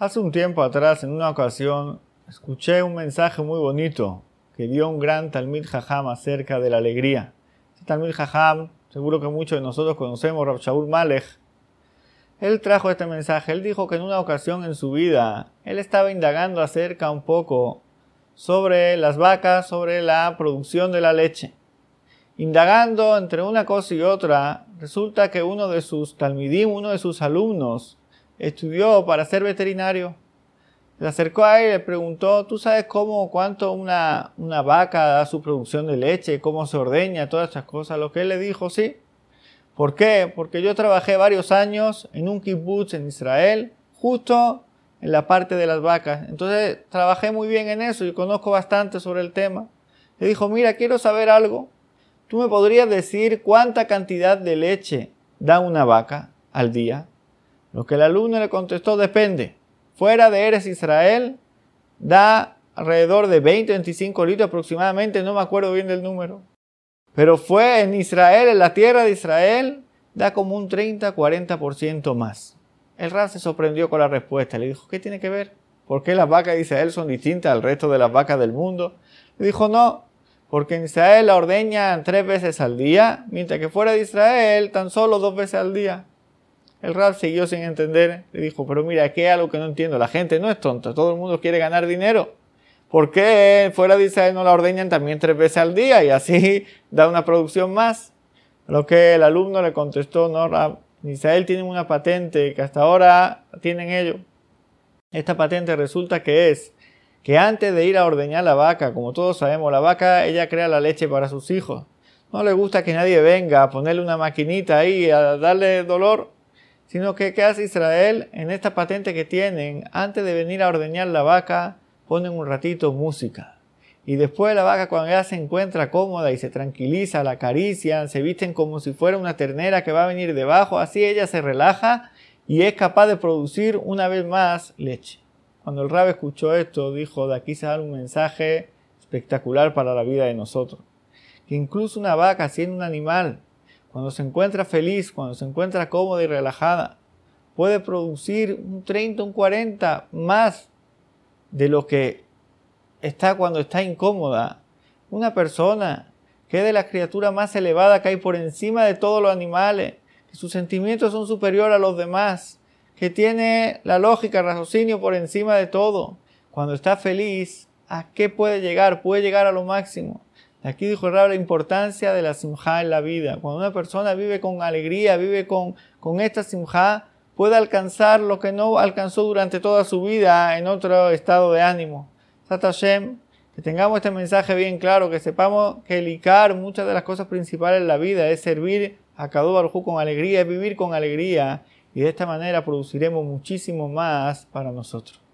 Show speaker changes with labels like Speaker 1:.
Speaker 1: Hace un tiempo atrás, en una ocasión, escuché un mensaje muy bonito que dio un gran Talmud Jajam acerca de la alegría. Este Talmid Jajam, seguro que muchos de nosotros conocemos, Rav Shaul él trajo este mensaje. Él dijo que en una ocasión en su vida, él estaba indagando acerca un poco sobre las vacas, sobre la producción de la leche. Indagando entre una cosa y otra, resulta que uno de sus Talmidim, uno de sus alumnos, estudió para ser veterinario. Le acercó a él y le preguntó, ¿tú sabes cómo, cuánto una, una vaca da su producción de leche, cómo se ordeña, todas esas cosas? Lo que él le dijo, sí. ¿Por qué? Porque yo trabajé varios años en un kibbutz en Israel, justo en la parte de las vacas. Entonces trabajé muy bien en eso y conozco bastante sobre el tema. Le dijo, mira, quiero saber algo. ¿Tú me podrías decir cuánta cantidad de leche da una vaca al día? Lo que el alumno le contestó depende. Fuera de Eres Israel da alrededor de 20, 25 litros aproximadamente, no me acuerdo bien del número. Pero fue en Israel, en la tierra de Israel, da como un 30, 40% más. El Ra se sorprendió con la respuesta. Le dijo, ¿qué tiene que ver? ¿Por qué las vacas de Israel son distintas al resto de las vacas del mundo? Le dijo, no, porque en Israel la ordeñan tres veces al día, mientras que fuera de Israel tan solo dos veces al día. El rap siguió sin entender Le dijo, pero mira, ¿qué hay algo que no entiendo? La gente no es tonta, todo el mundo quiere ganar dinero. ¿Por qué fuera de Israel no la ordeñan también tres veces al día y así da una producción más? lo que el alumno le contestó, no, Rab, Israel tiene una patente que hasta ahora tienen ellos. Esta patente resulta que es que antes de ir a ordeñar la vaca, como todos sabemos, la vaca ella crea la leche para sus hijos. No le gusta que nadie venga a ponerle una maquinita ahí a darle dolor sino que ¿qué hace Israel en esta patente que tienen? Antes de venir a ordeñar la vaca, ponen un ratito música. Y después la vaca cuando ya se encuentra cómoda y se tranquiliza, la acarician, se visten como si fuera una ternera que va a venir debajo, así ella se relaja y es capaz de producir una vez más leche. Cuando el rabo escuchó esto, dijo, de aquí se da un mensaje espectacular para la vida de nosotros. Que incluso una vaca, siendo un animal cuando se encuentra feliz, cuando se encuentra cómoda y relajada, puede producir un 30, un 40 más de lo que está cuando está incómoda. Una persona que es de la criatura más elevada que hay por encima de todos los animales, que sus sentimientos son superiores a los demás, que tiene la lógica, el raciocinio por encima de todo. Cuando está feliz, ¿a qué puede llegar? Puede llegar a lo máximo. Aquí dijo Rab la importancia de la simja en la vida. Cuando una persona vive con alegría, vive con, esta simja, puede alcanzar lo que no alcanzó durante toda su vida en otro estado de ánimo. Satashem, que tengamos este mensaje bien claro, que sepamos que el muchas de las cosas principales en la vida, es servir a Kadu Barujú con alegría, es vivir con alegría. Y de esta manera produciremos muchísimo más para nosotros.